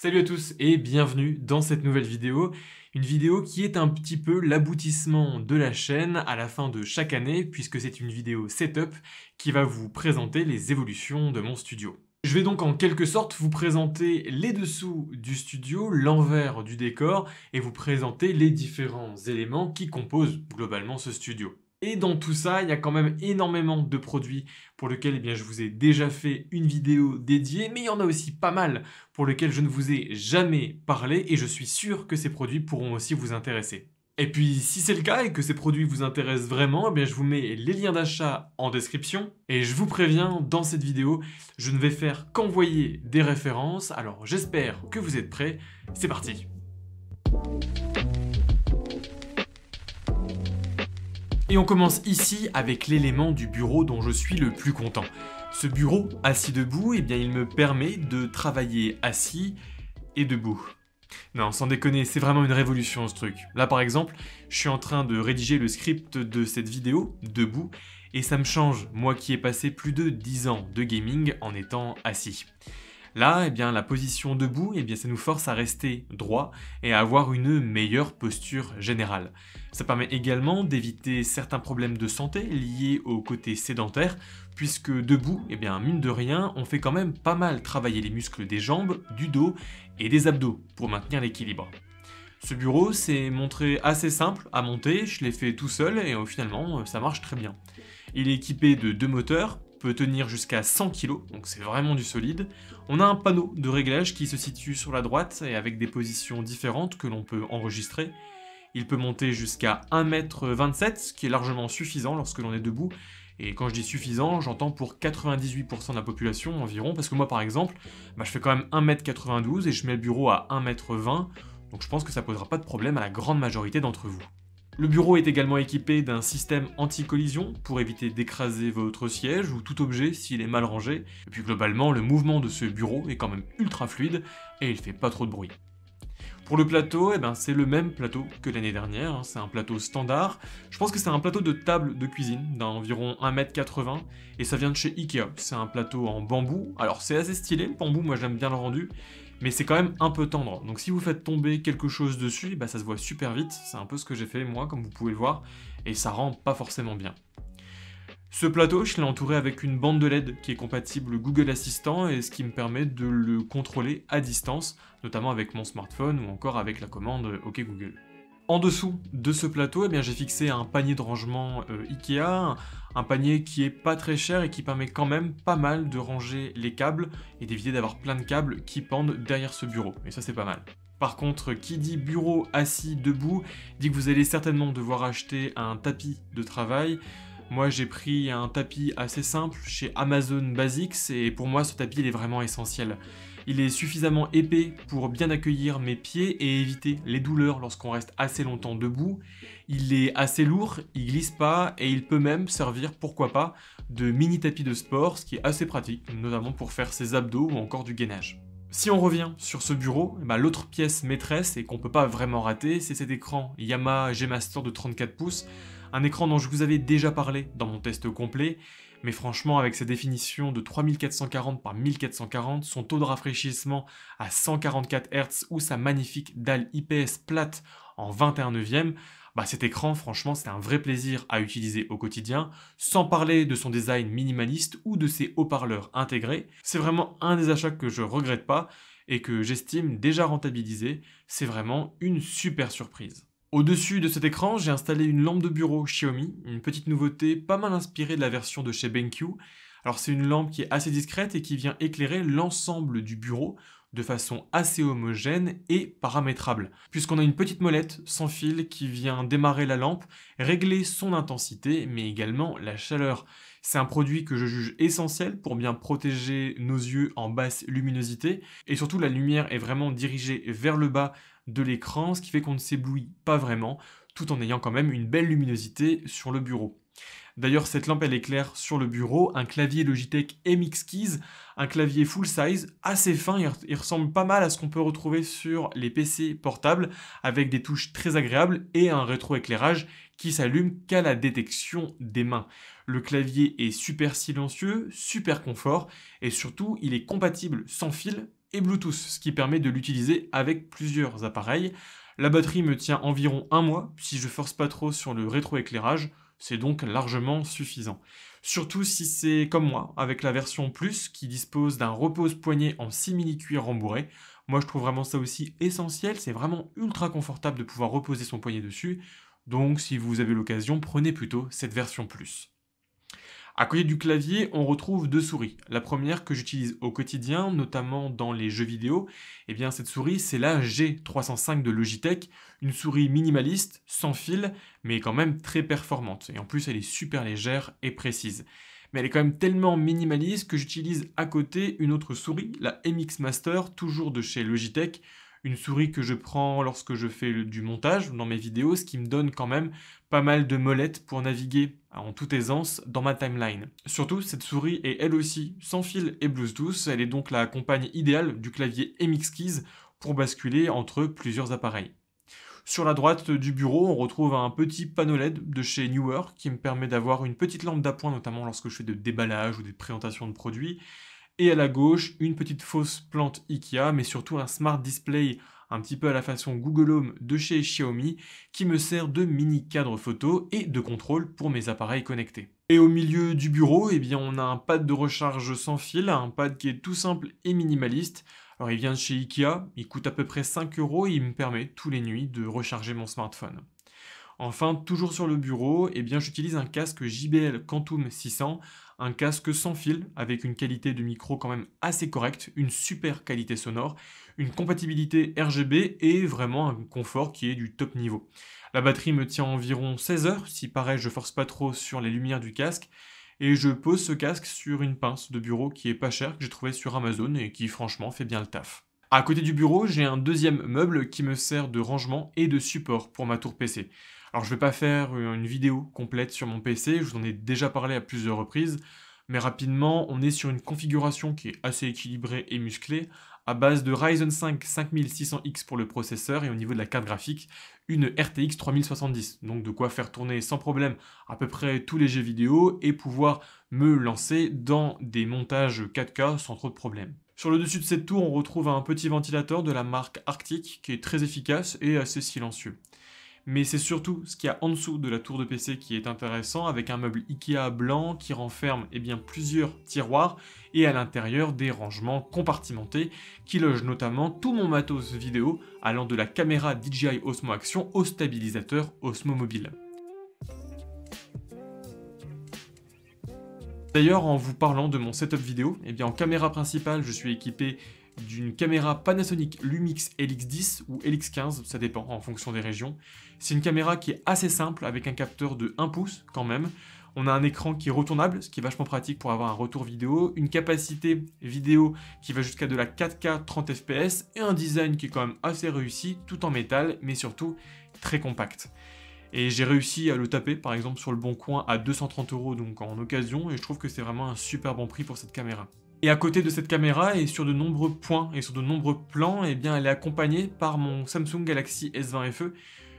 Salut à tous et bienvenue dans cette nouvelle vidéo. Une vidéo qui est un petit peu l'aboutissement de la chaîne à la fin de chaque année puisque c'est une vidéo setup qui va vous présenter les évolutions de mon studio. Je vais donc en quelque sorte vous présenter les dessous du studio, l'envers du décor et vous présenter les différents éléments qui composent globalement ce studio. Et dans tout ça, il y a quand même énormément de produits pour lesquels eh bien, je vous ai déjà fait une vidéo dédiée, mais il y en a aussi pas mal pour lesquels je ne vous ai jamais parlé et je suis sûr que ces produits pourront aussi vous intéresser. Et puis si c'est le cas et que ces produits vous intéressent vraiment, eh bien, je vous mets les liens d'achat en description. Et je vous préviens, dans cette vidéo, je ne vais faire qu'envoyer des références, alors j'espère que vous êtes prêts, c'est parti Et on commence ici avec l'élément du bureau dont je suis le plus content. Ce bureau, assis debout, eh bien il me permet de travailler assis et debout. Non, sans déconner, c'est vraiment une révolution ce truc. Là par exemple, je suis en train de rédiger le script de cette vidéo, debout, et ça me change, moi qui ai passé plus de 10 ans de gaming en étant assis. Là, eh bien, la position debout, eh bien, ça nous force à rester droit et à avoir une meilleure posture générale. Ça permet également d'éviter certains problèmes de santé liés au côté sédentaire, puisque debout, eh bien, mine de rien, on fait quand même pas mal travailler les muscles des jambes, du dos et des abdos pour maintenir l'équilibre. Ce bureau s'est montré assez simple à monter, je l'ai fait tout seul et euh, finalement ça marche très bien. Il est équipé de deux moteurs, peut tenir jusqu'à 100 kg, donc c'est vraiment du solide. On a un panneau de réglage qui se situe sur la droite et avec des positions différentes que l'on peut enregistrer. Il peut monter jusqu'à 1m27, ce qui est largement suffisant lorsque l'on est debout. Et quand je dis suffisant, j'entends pour 98% de la population environ, parce que moi par exemple, bah, je fais quand même 1m92 et je mets le bureau à 1m20, donc je pense que ça posera pas de problème à la grande majorité d'entre vous. Le bureau est également équipé d'un système anti-collision pour éviter d'écraser votre siège ou tout objet s'il est mal rangé. Et puis globalement, le mouvement de ce bureau est quand même ultra fluide et il fait pas trop de bruit. Pour le plateau, eh ben, c'est le même plateau que l'année dernière, hein. c'est un plateau standard. Je pense que c'est un plateau de table de cuisine d'environ 1m80 et ça vient de chez Ikea. C'est un plateau en bambou, alors c'est assez stylé, le bambou moi j'aime bien le rendu mais c'est quand même un peu tendre. Donc si vous faites tomber quelque chose dessus, bah, ça se voit super vite, c'est un peu ce que j'ai fait moi, comme vous pouvez le voir, et ça rend pas forcément bien. Ce plateau, je l'ai entouré avec une bande de LED qui est compatible Google Assistant et ce qui me permet de le contrôler à distance, notamment avec mon smartphone ou encore avec la commande OK Google. En dessous de ce plateau, eh j'ai fixé un panier de rangement euh, Ikea, un, panier qui est pas très cher et qui permet quand même pas mal de ranger les câbles et d'éviter d'avoir plein de câbles qui pendent derrière ce bureau. Et ça c'est pas mal. Par contre, qui dit bureau assis debout dit que vous allez certainement devoir acheter un tapis de travail. Moi j'ai pris un tapis assez simple chez Amazon Basics et pour moi ce tapis il est vraiment essentiel. Il est suffisamment épais pour bien accueillir mes pieds et éviter les douleurs lorsqu'on reste assez longtemps debout. Il est assez lourd, il glisse pas et il peut même servir, pourquoi pas, de mini tapis de sport, ce qui est assez pratique, notamment pour faire ses abdos ou encore du gainage. Si on revient sur ce bureau, eh ben, l'autre pièce maîtresse et qu'on peut pas vraiment rater, c'est cet écran Yamaha G Master de 34 pouces, un écran dont je vous avais déjà parlé dans mon test complet mais franchement, avec sa définition de 3440 par 1440, son taux de rafraîchissement à 144 Hz ou sa magnifique dalle IPS plate en 21 neuvième, bah cet écran, franchement, c'est un vrai plaisir à utiliser au quotidien, sans parler de son design minimaliste ou de ses haut-parleurs intégrés. C'est vraiment un des achats que je regrette pas et que j'estime déjà rentabilisé. C'est vraiment une super surprise. Au-dessus de cet écran, j'ai installé une lampe de bureau Xiaomi, une petite nouveauté pas mal inspirée de la version de chez BenQ. Alors c'est une lampe qui est assez discrète et qui vient éclairer l'ensemble du bureau de façon assez homogène et paramétrable, puisqu'on a une petite molette sans fil qui vient démarrer la lampe, régler son intensité, mais également la chaleur. C'est un produit que je juge essentiel pour bien protéger nos yeux en basse luminosité et surtout la lumière est vraiment dirigée vers le bas de l'écran, ce qui fait qu'on ne s'éblouit pas vraiment tout en ayant quand même une belle luminosité sur le bureau. D'ailleurs, cette lampe, elle éclaire sur le bureau, un clavier Logitech MX Keys, un clavier full size, assez fin, il, ressemble pas mal à ce qu'on peut retrouver sur les PC portables, avec des touches très agréables et un rétroéclairage qui s'allume qu'à la détection des mains. Le clavier est super silencieux, super confort, et surtout, il est compatible sans fil et Bluetooth, ce qui permet de l'utiliser avec plusieurs appareils. La batterie me tient environ un mois si je force pas trop sur le rétroéclairage. C'est donc largement suffisant. Surtout si c'est comme moi, avec la version Plus qui dispose d'un repose-poignet en simili-cuir rembourré. Moi je trouve vraiment ça aussi essentiel, c'est vraiment ultra confortable de pouvoir reposer son poignet dessus. Donc si vous avez l'occasion, prenez plutôt cette version Plus. À côté du clavier, on retrouve deux souris. La première que j'utilise au quotidien, notamment dans les jeux vidéo, eh bien cette souris, c'est la G305 de Logitech, une souris minimaliste, sans fil, mais quand même très performante. Et en plus, elle est super légère et précise. Mais elle est quand même tellement minimaliste que j'utilise à côté une autre souris, la MX Master, toujours de chez Logitech, une souris que je prends lorsque je fais du montage dans mes vidéos, ce qui me donne quand même pas mal de molettes pour naviguer hein, en toute aisance dans ma timeline. Surtout, cette souris est elle aussi sans fil et Bluetooth, elle est donc la compagne idéale du clavier MX Keys pour basculer entre plusieurs appareils. Sur la droite du bureau, on retrouve un petit panneau LED de chez Newer qui me permet d'avoir une petite lampe d'appoint, notamment lorsque je fais de déballage ou des présentations de produits, et à la gauche, une petite fausse plante IKEA, mais surtout un smart display un petit peu à la façon Google Home de chez Xiaomi, qui me sert de mini cadre photo et de contrôle pour mes appareils connectés. Et au milieu du bureau, eh bien, on a un pad de recharge sans fil, un pad qui est tout simple et minimaliste. Alors il vient de chez Ikea, il coûte à peu près 5 euros et il me permet tous les nuits de recharger mon smartphone. Enfin, toujours sur le bureau, eh j'utilise un casque JBL Quantum 600, un casque sans fil avec une qualité de micro quand même assez correcte, une super qualité sonore, une compatibilité RGB et vraiment un confort qui est du top niveau. La batterie me tient environ 16 heures, si pareil je force pas trop sur les lumières du casque, et je pose ce casque sur une pince de bureau qui est pas chère que j'ai trouvé sur Amazon et qui franchement fait bien le taf. À côté du bureau, j'ai un deuxième meuble qui me sert de rangement et de support pour ma tour PC. Alors je ne vais pas faire euh, une vidéo complète sur mon PC, je vous en ai déjà parlé à plusieurs reprises, mais rapidement, on est sur une configuration qui est assez équilibrée et musclée, à base de Ryzen 5 5600X pour le processeur et au niveau de la carte graphique, une RTX 3070. Donc de quoi faire tourner sans problème à peu près tous les jeux vidéo et pouvoir me lancer dans des montages 4K sans trop de problèmes. Sur le dessus de cette tour, on retrouve un petit ventilateur de la marque Arctic qui est très efficace et assez silencieux mais c'est surtout ce qu'il y a en dessous de la tour de PC qui est intéressant, avec un meuble Ikea blanc qui renferme eh bien, plusieurs tiroirs, et à l'intérieur des rangements compartimentés, qui logent notamment tout mon matos vidéo, allant de la caméra DJI Osmo Action au stabilisateur Osmo Mobile. D'ailleurs, en vous parlant de mon setup vidéo, eh bien en caméra principale, je suis équipé d'une caméra Panasonic Lumix LX10 ou LX15, ça dépend en fonction des régions. C'est une caméra qui est assez simple avec un capteur de 1 pouce quand même. On a un écran qui est retournable, ce qui est vachement pratique pour avoir un retour vidéo, une capacité vidéo qui va jusqu'à de la 4K 30 fps et un design qui est quand même assez réussi, tout en métal, mais surtout très compact. Et j'ai réussi à le taper par exemple sur le bon coin à 230 euros donc en occasion et je trouve que c'est vraiment un super bon prix pour cette caméra. Et à côté de cette caméra, et sur de nombreux points et sur de nombreux plans, eh bien, elle est accompagnée par mon Samsung Galaxy S20 FE,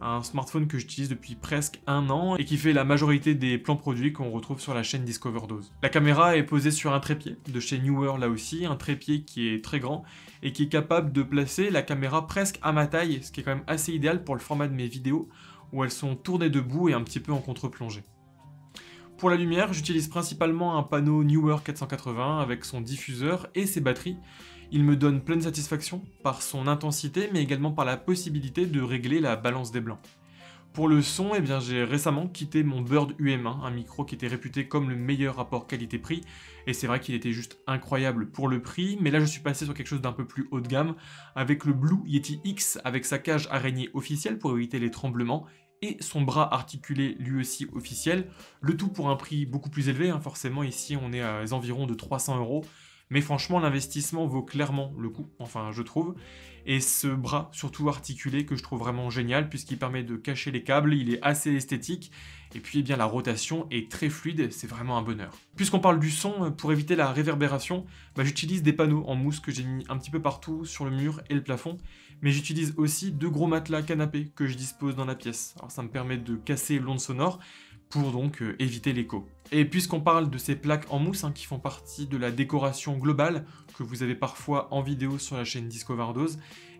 un smartphone que j'utilise depuis presque un an et qui fait la majorité des plans produits qu'on retrouve sur la chaîne Discover Dose. La caméra est posée sur un trépied de chez Newer là aussi, un trépied qui est très grand et qui est capable de placer la caméra presque à ma taille, ce qui est quand même assez idéal pour le format de mes vidéos où elles sont tournées debout et un petit peu en contre-plongée. Pour la lumière, j'utilise principalement un panneau Newer 480 avec son diffuseur et ses batteries. Il me donne pleine satisfaction par son intensité mais également par la possibilité de régler la balance des blancs. Pour le son, eh bien, j'ai récemment quitté mon Bird UM1, un micro qui était réputé comme le meilleur rapport qualité-prix, et c'est vrai qu'il était juste incroyable pour le prix, mais là je suis passé sur quelque chose d'un peu plus haut de gamme, avec le Blue Yeti X avec sa cage araignée officielle pour éviter les tremblements, et son bras articulé lui aussi officiel, le tout pour un prix beaucoup plus élevé, hein, forcément ici on est à environ de 300 euros, mais franchement, l'investissement vaut clairement le coup, enfin je trouve. Et ce bras, surtout articulé, que je trouve vraiment génial, puisqu'il permet de cacher les câbles, il est assez esthétique. Et puis eh bien la rotation est très fluide, c'est vraiment un bonheur. Puisqu'on parle du son, euh, pour éviter la réverbération, bah, j'utilise des panneaux en mousse que j'ai mis un petit peu partout sur le mur et le plafond. Mais j'utilise aussi deux gros matelas canapés que je dispose dans la pièce. Alors ça me permet de casser l'onde sonore, pour donc euh, éviter l'écho. Et puisqu'on parle de ces plaques en mousse hein, qui font partie de la décoration globale que vous avez parfois en vidéo sur la chaîne Discovardos,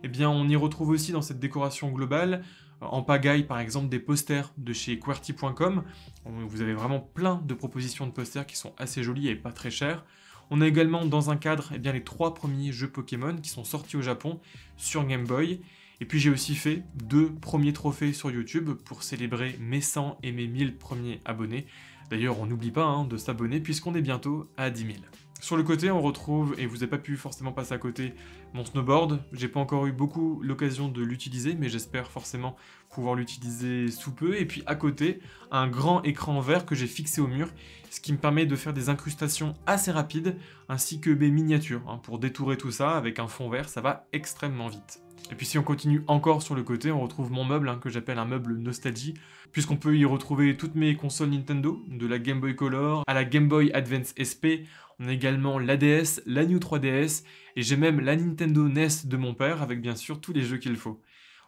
eh bien on y retrouve aussi dans cette décoration globale euh, en pagaille par exemple des posters de chez QWERTY.com. Vous avez vraiment plein de propositions de posters qui sont assez jolies et pas très chères. On a également dans un cadre eh bien, les trois premiers jeux Pokémon qui sont sortis au Japon sur Game Boy. Et puis j'ai aussi fait deux premiers trophées sur YouTube pour célébrer mes 100 et mes 1000 premiers abonnés. D'ailleurs, on n'oublie pas hein, de s'abonner puisqu'on est bientôt à 10 000. Sur le côté, on retrouve, et vous n'avez pas pu forcément passer à côté, mon snowboard. J'ai pas encore eu beaucoup l'occasion de l'utiliser, mais j'espère forcément pouvoir l'utiliser sous peu. Et puis à côté, un grand écran vert que j'ai fixé au mur, ce qui me permet de faire des incrustations assez rapides, ainsi que des miniatures. Hein. pour détourer tout ça avec un fond vert, ça va extrêmement vite. Et puis si on continue encore sur le côté, on retrouve mon meuble, hein, que j'appelle un meuble nostalgie, puisqu'on peut y retrouver toutes mes consoles Nintendo, de la Game Boy Color à la Game Boy Advance SP, on a également la DS, la New 3DS, et j'ai même la Nintendo NES de mon père, avec bien sûr tous les jeux qu'il faut.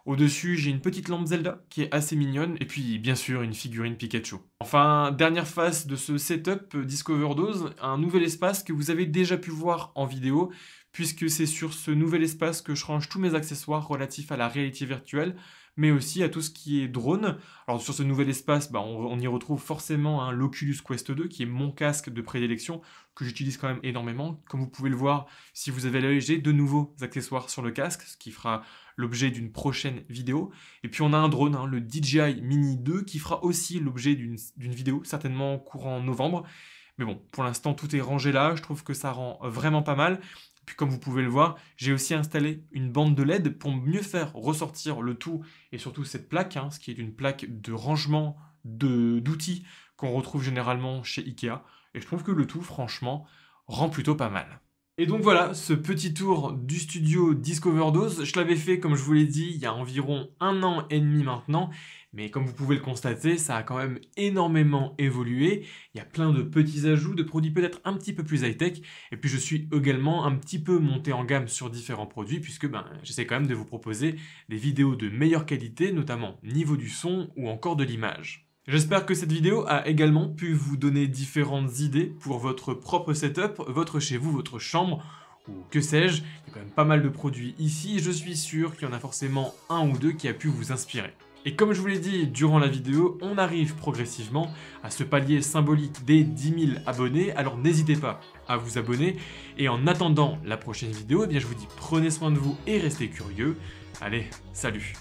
Au-dessus, j'ai une petite lampe Zelda qui est assez mignonne, et puis bien sûr une figurine Pikachu. Enfin, dernière phase de ce setup euh, Discover Dose, un nouvel espace que vous avez déjà pu voir en vidéo, puisque c'est sur ce nouvel espace que je range tous mes accessoires relatifs à la réalité virtuelle, mais aussi à tout ce qui est drone. Alors sur ce nouvel espace, bah, on, y retrouve forcément un hein, l'Oculus Quest 2, qui est mon casque de prédilection, que j'utilise quand même énormément. Comme vous pouvez le voir, si vous avez l'œil, j'ai de nouveaux accessoires sur le casque, ce qui fera l'objet d'une prochaine vidéo. Et puis on a un drone, hein, le DJI Mini 2, qui fera aussi l'objet d'une vidéo, certainement courant novembre. Mais bon, pour l'instant, tout est rangé là, je trouve que ça rend vraiment pas mal. Puis comme vous pouvez le voir, j'ai aussi installé une bande de LED pour mieux faire ressortir le tout et surtout cette plaque, hein, ce qui est une plaque de rangement d'outils qu'on retrouve généralement chez Ikea. Et je trouve que le tout, franchement, rend plutôt pas mal. Et donc voilà, ce petit tour du studio Discover je l'avais fait comme je vous l'ai dit il y a environ un an et demi maintenant, mais comme vous pouvez le constater, ça a quand même énormément évolué. Il y a plein de petits ajouts, de produits peut-être un petit peu plus high-tech. Et puis je suis également un petit peu monté en gamme sur différents produits puisque ben, j'essaie quand même de vous proposer des vidéos de meilleure qualité, notamment niveau du son ou encore de l'image. J'espère que cette vidéo a également pu vous donner différentes idées pour votre propre setup, votre chez vous, votre chambre, ou que sais-je, il y a quand même pas mal de produits ici, je suis sûr qu'il y en a forcément un ou deux qui a pu vous inspirer. Et comme je vous l'ai dit durant la vidéo, on arrive progressivement à ce palier symbolique des 10 000 abonnés, alors n'hésitez pas à vous abonner. Et en attendant la prochaine vidéo, eh bien je vous dis prenez soin de vous et restez curieux. Allez, salut